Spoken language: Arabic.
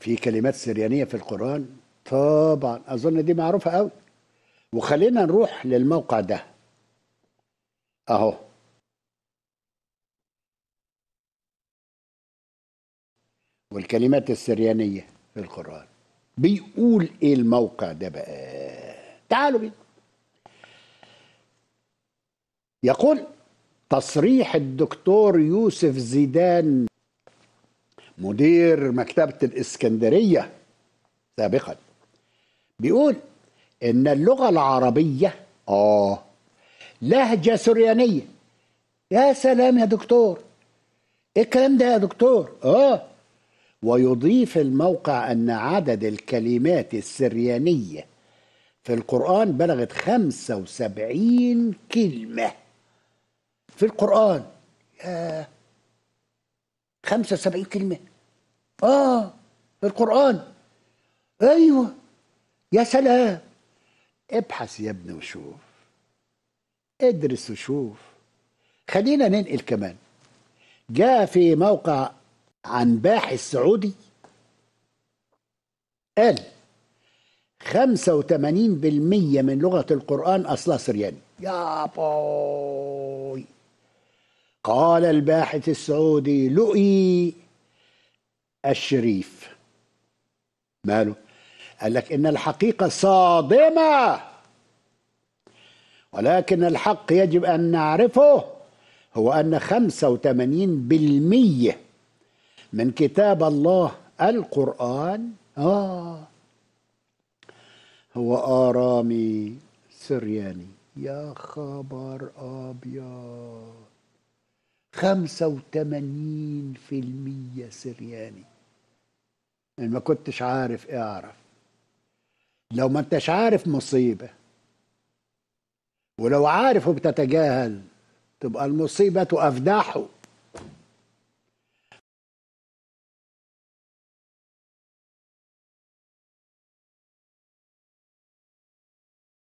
في كلمات سريانية في القرآن طبعا أظن دي معروفة قوي وخلينا نروح للموقع ده أهو والكلمات السريانية في القرآن بيقول إيه الموقع ده بقى تعالوا بينا يقول تصريح الدكتور يوسف زيدان مدير مكتبة الإسكندرية سابقا بيقول إن اللغة العربية آه لهجة سريانية يا سلام يا دكتور إيه الكلام ده يا دكتور آه ويضيف الموقع أن عدد الكلمات السريانية في القرآن بلغت 75 كلمة في القرآن يا 75 كلمة آه القرآن أيوه يا سلام ابحث يا ابني وشوف ادرس وشوف خلينا ننقل كمان جاء في موقع عن باحث سعودي قال 85% من لغة القرآن أصلها سرياني يا بوي قال الباحث السعودي لؤي الشريف ماله قال لك إن الحقيقة صادمة ولكن الحق يجب أن نعرفه هو أن 85% من كتاب الله القرآن آه هو آرامي سرياني يا خبر أبيض 85% سرياني يعني ما كنتش عارف إيه اعرف لو ما انتش عارف مصيبة ولو عارف وبتتجاهل تبقى المصيبة افداحه